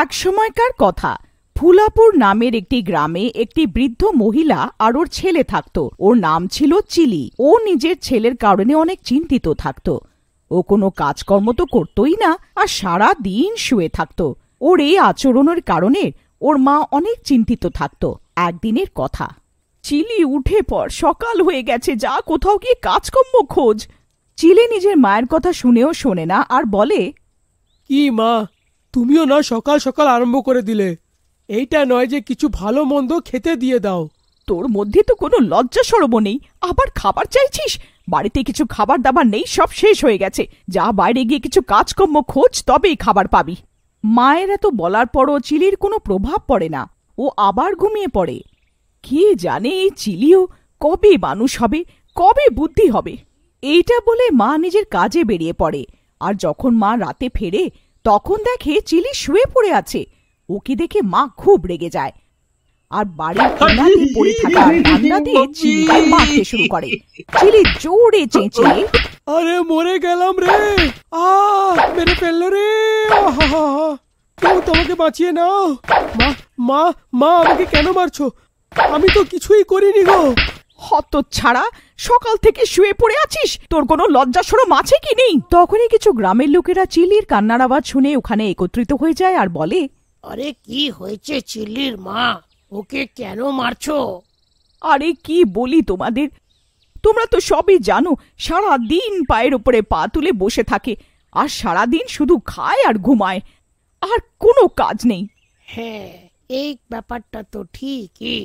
এক সময়কার কথা ফুলাপুর নামের একটি গ্রামে একটি বৃদ্ধ মহিলা আর ওর ছেলে থাকত ওর নাম ছিল চিলি ও নিজের ছেলের কারণে অনেক চিন্তিত থাকত ও কোনো কাজকর্ম তো করতই না আর সারা দিন শুয়ে থাকত ওর এই আচরণের কারণে ওর মা অনেক চিন্তিত থাকত একদিনের কথা চিলি উঠে পর সকাল হয়ে গেছে যা কোথাও গিয়ে কাজকর্ম খোঁজ চিলি নিজের মায়ের কথা শুনেও শোনে না আর বলে কি মা তুমিও না সকাল সকাল আরম্ভ করে দিলে এইটা নয় যে কিছু ভালো মন্দ খেতে দিয়ে দাও তোর মধ্যে তো কোনো লজ্জা সরব নেই আবার খাবার চাইছিস বাড়িতে কিছু খাবার দাবার নেই সব শেষ হয়ে গেছে যা বাইরে গিয়ে কিছু কাজকর্ম খোঁজ তবেই খাবার পাবি মায়ের এত বলার পরও চিলির কোনো প্রভাব পড়ে না ও আবার ঘুমিয়ে পড়ে কে জানে এই চিলিও কবে মানুষ হবে কবে বুদ্ধি হবে এইটা বলে মা নিজের কাজে বেরিয়ে পড়ে আর যখন মা রাতে ফেরে তখন দেখে চিলি শুয়ে পড়ে আছে ওকে দেখে মা খুব রেগে যায় আর বাড়ির কোনাতে পড়ে থাকা ঠান্ডা দিয়ে মারতে শুরু করে চিলি জোরে আরে মরে গেলাম রে আ মেরে রে তোমাকে বাঁচিয়ে নাও মা মা মা আমাকে কেন মারছো আমি তো কিছুই করিনি গো হত ছাড়া সকাল থেকে শুয়ে পড়ে আছিস তোর কোনো লজ্জা সরম আছে কি নেই তখনই কিছু গ্রামের লোকেরা চিলির কান্নার আওয়াজ শুনে ওখানে একত্রিত হয়ে যায় আর বলে আরে কি হয়েছে চিল্লির মা ওকে কেন মারছো আরে কি বলি তোমাদের তোমরা তো সবই জানো সারা দিন পায়ের ওপরে পা তুলে বসে থাকে আর সারা দিন শুধু খায় আর ঘুমায় আর কোনো কাজ নেই হ্যাঁ এই ব্যাপারটা তো ঠিকই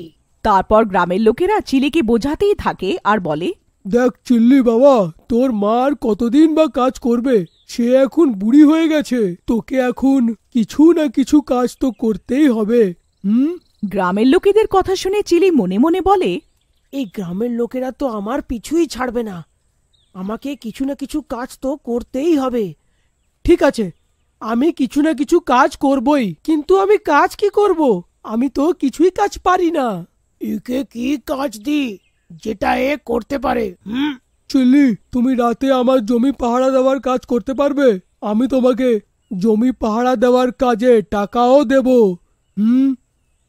তারপর গ্রামের লোকেরা চিলিকে বোঝাতেই থাকে আর বলে দেখ চিল্লি বাবা তোর মার কতদিন বা কাজ করবে সে এখন বুড়ি হয়ে গেছে তোকে এখন কিছু না কিছু কাজ তো করতেই হবে হুম গ্রামের লোকেদের কথা শুনে চিলি মনে মনে বলে এই গ্রামের লোকেরা তো আমার পিছুই ছাড়বে না আমাকে কিছু না কিছু কাজ তো করতেই হবে ঠিক আছে আমি কিছু না কিছু কাজ করবই কিন্তু আমি কাজ কি করব আমি তো কিছুই কাজ পারি না একে কি কাজ দি যেটা এ করতে পারে হুম চিল্লি তুমি রাতে আমার জমি পাহারা দেওয়ার কাজ করতে পারবে আমি তোমাকে জমি পাহারা দেওয়ার কাজে টাকাও দেব হুম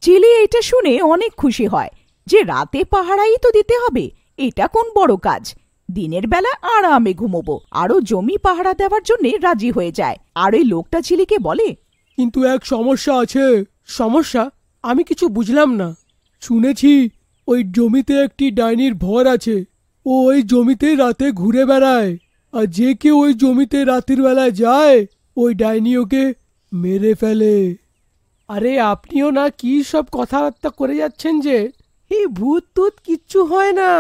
চিলি এটা শুনে অনেক খুশি হয় যে রাতে পাহারাই তো দিতে হবে এটা কোন বড় কাজ দিনের বেলা আরামে ঘুমোবো আরও জমি পাহারা দেওয়ার জন্য রাজি হয়ে যায় আর ওই লোকটা চিলিকে বলে কিন্তু এক সমস্যা আছে সমস্যা আমি কিছু বুঝলাম না শুনেছি ওই জমিতে একটি ডাইনির ভর আছে ও ওই জমিতে রাতে ঘুরে বেড়ায় আর যে কেউ ওই জমিতে রাতের বেলায় যায় ওই ডাইনি ওকে মেরে ফেলে আরে আপনিও না কি সব কথাবার্তা করে যাচ্ছেন যে এই ভূত তুত কিচ্ছু হয় না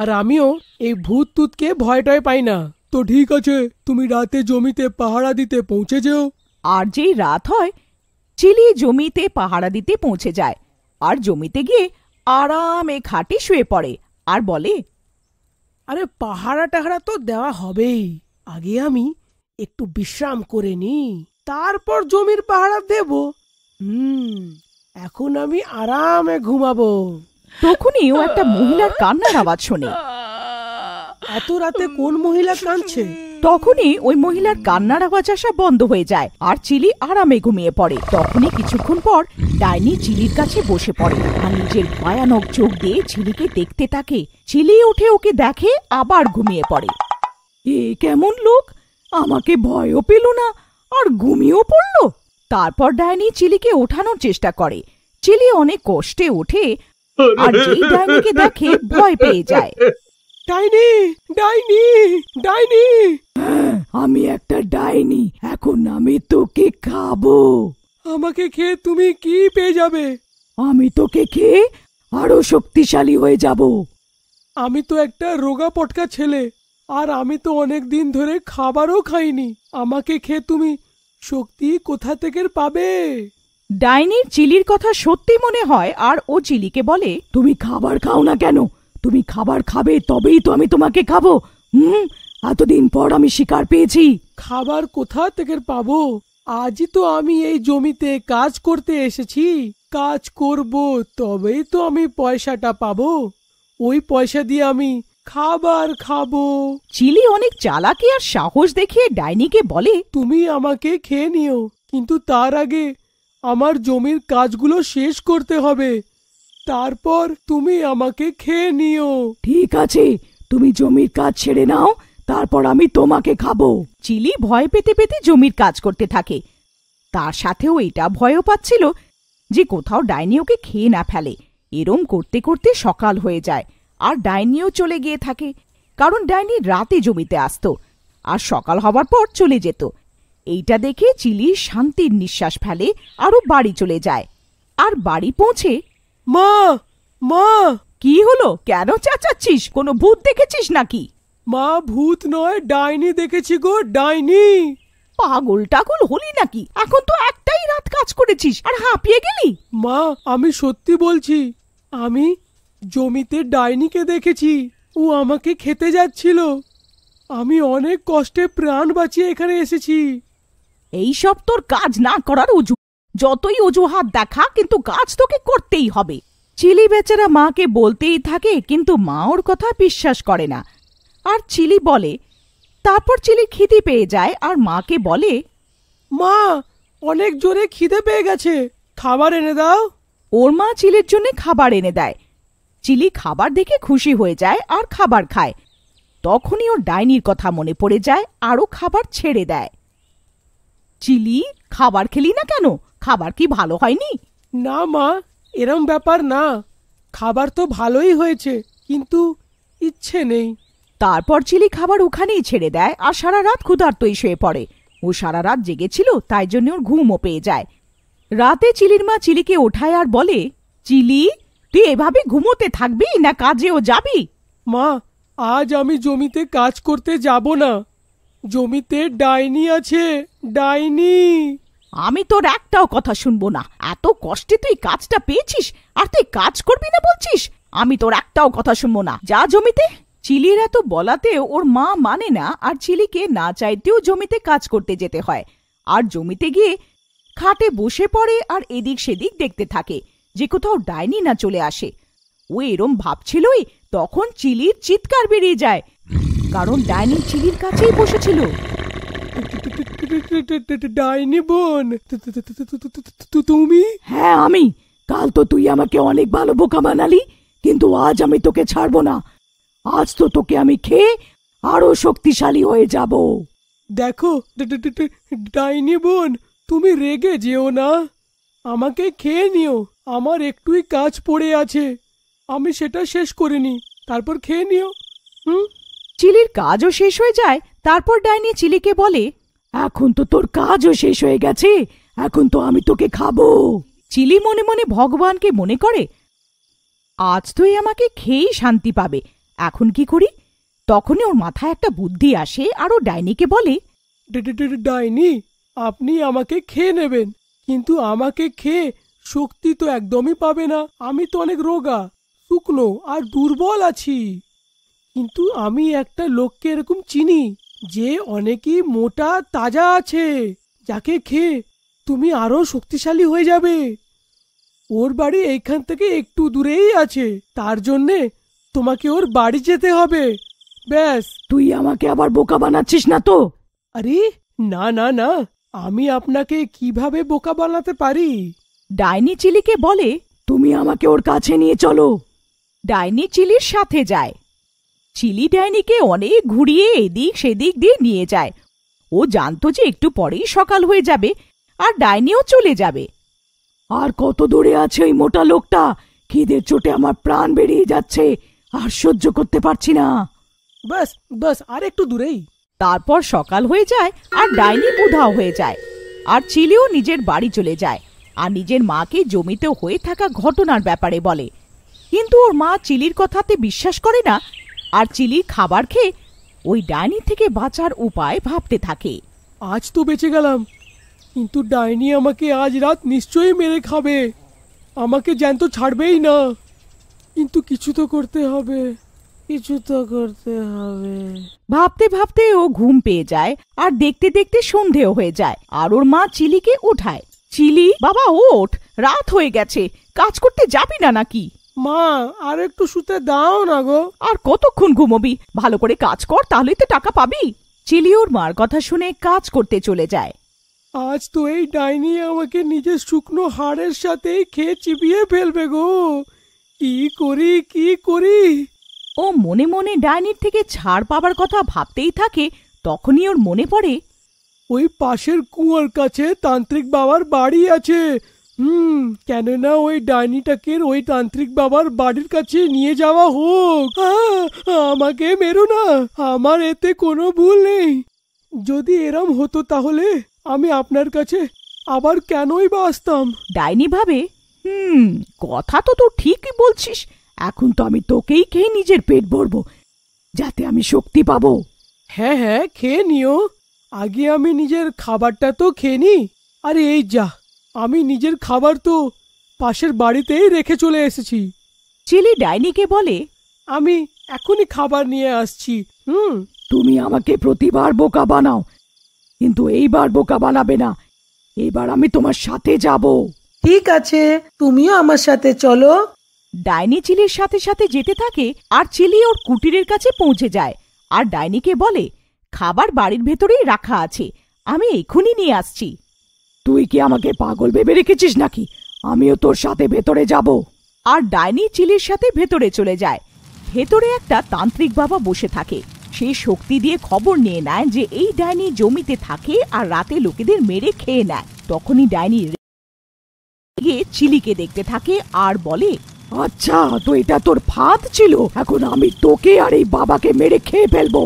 আর আমিও এই ভূত তুতকে টয় পাই না তো ঠিক আছে তুমি রাতে জমিতে পাহারা দিতে পৌঁছে যেও আর যেই রাত হয় চিলি জমিতে পাহারা দিতে পৌঁছে যায় আর জমিতে গিয়ে আরামে খাটে শুয়ে পড়ে আর বলে আরে পাহারা টাহারা তো দেওয়া হবেই আগে আমি একটু বিশ্রাম করে নি তারপর জমির পাহারা দেব হুম এখন আমি আরামে ঘুমাবো তখনই ও একটা মহিলার কান্নার আওয়াজ শোনে এত রাতে কোন মহিলা কাঁদছে তখনই ওই মহিলার কান্নার আওয়াজ আসা বন্ধ হয়ে যায় আর চিলি আরামে ঘুমিয়ে পড়ে তখনই কিছুক্ষণ পর ডাইনি চিলির কাছে বসে পড়ে আর নিজের ভয়ানক চোখ দিয়ে চিলিকে দেখতে থাকে চিলি উঠে ওকে দেখে আবার ঘুমিয়ে পড়ে এ কেমন লোক আমাকে ভয়ও পেল না আর ঘুমিয়েও পড়ল তারপর ডাইনি চিলিকে ওঠানোর চেষ্টা করে চিলি অনেক কষ্টে ওঠে আর যেই ডাইনিকে দেখে ভয় পেয়ে যায় ডাইনি ডাইনি ডাইনি আমি একটা ডাইনি এখন আমি তোকে খাবো আমাকে খেয়ে তুমি কি পেয়ে যাবে আমি তোকে খেয়ে আরো শক্তিশালী হয়ে যাব আমি তো একটা রোগা পটকা ছেলে আর আমি তো অনেক দিন ধরে খাবারও খাইনি আমাকে খেয়ে তুমি শক্তি কোথা থেকে পাবে ডাইনির চিলির কথা সত্যি মনে হয় আর ও চিলিকে বলে তুমি খাবার খাও না কেন তুমি খাবার খাবে তবেই তো আমি তোমাকে খাবো হুম এতদিন পর আমি শিকার পেয়েছি খাবার কোথা থেকে পাবো আজই তো আমি এই জমিতে কাজ করতে এসেছি কাজ করব তবেই তো আমি পয়সাটা পাবো ওই পয়সা দিয়ে আমি খাবার খাবো চিলি অনেক চালাকি আর সাহস দেখিয়ে ডাইনিকে বলে তুমি আমাকে খেয়ে নিও কিন্তু তার আগে আমার জমির কাজগুলো শেষ করতে হবে তারপর তুমি আমাকে খেয়ে নিও ঠিক আছে তুমি জমির কাজ ছেড়ে নাও তারপর আমি তোমাকে খাবো চিলি ভয় পেতে পেতে জমির কাজ করতে থাকে তার সাথেও এটা ভয়ও পাচ্ছিল যে কোথাও ডাইনি ওকে খেয়ে না ফেলে এরম করতে করতে সকাল হয়ে যায় আর ডাইনিও চলে গিয়ে থাকে কারণ ডাইনি রাতে জমিতে আসত আর সকাল হবার পর চলে যেত এইটা দেখে চিলি শান্তির নিঃশ্বাস ফেলে আরও বাড়ি চলে যায় আর বাড়ি পৌঁছে মা মা কি হলো কেন চাচাচ্ছিস কোনো ভূত দেখেছিস নাকি মা ভূত নয় ডাইনি দেখেছি গো ডাইনি পাগল টাগল হলি নাকি এখন তো একটাই রাত কাজ করেছিস আর হাঁপিয়ে গেলি মা আমি সত্যি বলছি আমি জমিতে ডাইনিকে দেখেছি ও আমাকে খেতে যাচ্ছিল আমি অনেক কষ্টে প্রাণ বাঁচিয়ে এখানে এসেছি এইসব তোর কাজ না করার অজু যতই অজুহাত দেখা কিন্তু কাজ তোকে করতেই হবে চিলি বেচারা মাকে বলতেই থাকে কিন্তু মা ওর কথা বিশ্বাস করে না আর চিলি বলে তারপর চিলি খিদে পেয়ে যায় আর মাকে বলে মা অনেক জোরে খিদে পেয়ে গেছে খাবার এনে দাও ওর মা চিলির জন্য খাবার এনে দেয় চিলি খাবার দেখে খুশি হয়ে যায় আর খাবার খায় তখনই ওর ডাইনির কথা মনে পড়ে যায় আরও খাবার ছেড়ে দেয় চিলি খাবার খেলি না কেন খাবার কি ভালো হয়নি না মা এরম ব্যাপার না খাবার তো ভালোই হয়েছে কিন্তু ইচ্ছে নেই তারপর চিলি খাবার ওখানেই ছেড়ে দেয় আর সারা রাত ক্ষুধার্তই শুয়ে পড়ে ও সারা রাত জেগেছিল তাই জন্য ওর ঘুমও পেয়ে যায় রাতে চিলির মা চিলিকে ওঠায় আর বলে চিলি তুই এভাবে ঘুমোতে থাকবি না কাজেও যাবি মা আজ আমি জমিতে কাজ করতে যাব না জমিতে ডাইনি আছে ডাইনি আমি তোর একটাও কথা শুনবো না এত কষ্টে তুই কাজটা পেয়েছিস আর তুই কাজ করবি না বলছিস আমি তোর একটাও কথা শুনবো না যা জমিতে চিলির এত বলাতেও ওর মা মানে না আর চিলিকে না চাইতেও জমিতে কাজ করতে যেতে হয় আর জমিতে গিয়ে খাটে বসে পড়ে আর এদিক সেদিক দেখতে থাকে যে কোথাও ডাইনি না চলে আসে ও এরম ভাবছিলই তখন চিলির চিৎকার বেরিয়ে যায় কারণ ডাইনি চিলির কাছেই বসেছিল ডাইনি বোন তুমি হ্যাঁ আমি কাল তো তুই আমাকে অনেক ভালো বোকা বানালি কিন্তু আজ আমি তোকে ছাড়বো না আজ তো তোকে আমি খেয়ে আরো শক্তিশালী হয়ে যাব দেখো ডাইনি বোন তুমি রেগে যেও না আমাকে খেয়ে নিও আমার একটুই কাজ পড়ে আছে আমি সেটা শেষ করিনি তারপর খেয়ে নিও হুম চিলির কাজও শেষ হয়ে যায় তারপর ডাইনি চিলিকে বলে এখন তো তোর কাজও শেষ হয়ে গেছে এখন তো আমি তোকে খাবো চিলি মনে মনে ভগবানকে মনে করে আজ তুই আমাকে খেয়েই শান্তি পাবে এখন কি করি তখনই ওর মাথায় একটা বুদ্ধি আসে আর ও ডাইনিকে বলে ডাইনি আপনি আমাকে খেয়ে নেবেন কিন্তু আমাকে খেয়ে শক্তি তো একদমই পাবে না আমি তো অনেক রোগা শুকনো আর দুর্বল আছি কিন্তু আমি একটা লোককে এরকম চিনি যে অনেকই মোটা তাজা আছে যাকে খেয়ে তুমি আরও শক্তিশালী হয়ে যাবে ওর বাড়ি এইখান থেকে একটু দূরেই আছে তার জন্যে তোমাকে ওর বাড়ি যেতে হবে ব্যাস তুই আমাকে আবার বোকা বানাচ্ছিস না তো আরে না না না আমি আপনাকে কিভাবে বোকা বানাতে পারি ডাইনি চিলিকে বলে তুমি আমাকে ওর কাছে নিয়ে চলো ডাইনি চিলির সাথে যায় চিলি ডাইনিকে অনেক ঘুরিয়ে এদিক সেদিক দিয়ে নিয়ে যায় ও জানতো যে একটু পরেই সকাল হয়ে যাবে আর ডাইনিও চলে যাবে আর কত দূরে আছে ওই মোটা লোকটা খিদের চোটে আমার প্রাণ বেরিয়ে যাচ্ছে আর সহ্য করতে পারছি না বাস বাস আর একটু দূরেই তারপর সকাল হয়ে যায় আর ডাইনি বুধাও হয়ে যায় আর চিলিও নিজের বাড়ি চলে যায় আর নিজের মাকে জমিতে হয়ে থাকা ঘটনার ব্যাপারে বলে কিন্তু ওর মা চিলির কথাতে বিশ্বাস করে না আর চিলি খাবার খেয়ে ওই ডাইনি থেকে বাঁচার উপায় ভাবতে থাকে আজ তো বেঁচে গেলাম কিন্তু ডাইনি আমাকে আজ রাত নিশ্চয়ই মেরে খাবে আমাকে জ্যান্ত ছাড়বেই না কিন্তু কিছু তো করতে হবে কিছু তো করতে হবে ভাবতে ভাবতে ও ঘুম পেয়ে যায় আর দেখতে দেখতে সন্ধেও হয়ে যায় আর ওর মা চিলিকে উঠায় চিলি বাবা ওঠ রাত হয়ে গেছে কাজ করতে যাবি না নাকি মা আর একটু শুতে দাও না গো আর কতক্ষণ ঘুমোবি ভালো করে কাজ কর তাহলেই তো টাকা পাবি চিলি ওর মার কথা শুনে কাজ করতে চলে যায় আজ তো এই ডাইনি আমাকে নিজের শুকনো হাড়ের সাথে খেয়ে চিবিয়ে ফেলবে গো কি করি কি করি ও মনে মনে ডাইনির থেকে ছাড় পাবার কথা ভাবতেই থাকে তখনই ওর মনে পড়ে ওই পাশের কুয়োর কাছে তান্ত্রিক বাবার বাড়ি আছে হুম কেননা ওই ডাইনিটাকে ওই তান্ত্রিক বাবার বাড়ির কাছে নিয়ে যাওয়া হোক আমাকে মেরো না আমার এতে কোনো ভুল নেই যদি এরম হতো তাহলে আমি আপনার কাছে আবার কেনই বা আসতাম ডাইনি ভাবে হুম কথা তো তুই ঠিকই বলছিস এখন তো আমি তোকেই খেয়ে নিজের পেট ভরবো যাতে আমি শক্তি পাব হ্যাঁ হ্যাঁ খেয়ে নিও আগে আমি নিজের খাবারটা তো খেয়ে নি আরে এই যা আমি নিজের খাবার তো পাশের বাড়িতেই রেখে চলে এসেছি চিলি ডাইনিকে বলে আমি এখনই খাবার নিয়ে আসছি হুম তুমি আমাকে প্রতিবার বোকা বানাও কিন্তু এইবার বোকা বানাবে না এবার আমি তোমার সাথে যাবো ঠিক আছে তুমিও আমার সাথে চলো ডাইনি চিলির সাথে সাথে যেতে থাকে আর চিলি ওর কুটিরের কাছে পৌঁছে যায় আর ডাইনিকে বলে খাবার বাড়ির ভেতরেই রাখা আছে আমি এখনই নিয়ে আসছি তুই কি আমাকে পাগল ভেবে রেখেছিস নাকি আমিও তোর সাথে ভেতরে যাব আর ডাইনি চিলির সাথে ভেতরে চলে যায় ভেতরে একটা তান্ত্রিক বাবা বসে থাকে সে শক্তি দিয়ে খবর নিয়ে নেয় যে এই ডাইনি জমিতে থাকে আর রাতে লোকেদের মেরে খেয়ে নেয় তখনই ডাইনি চিলিকে দেখতে থাকে আর বলে আচ্ছা তো এটা তোর ফাঁদ ছিল এখন আমি তোকে আর এই বাবাকে মেরে খেয়ে ফেলবো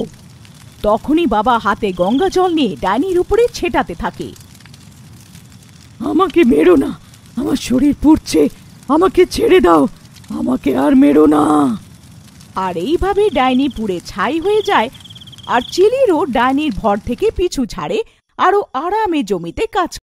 তখনই বাবা হাতে গঙ্গা জল নিয়ে ডাইনির উপরে ছেটাতে থাকে আমাকে মেরো না আমার শরীর পুড়ছে আমাকে ছেড়ে দাও আমাকে আর মেরো না আর এইভাবে ডাইনি পুড়ে ছাই হয়ে যায় আর চিলিরও ডাইনির ভর থেকে পিছু ছাড়ে আরও আরামে জমিতে কাজ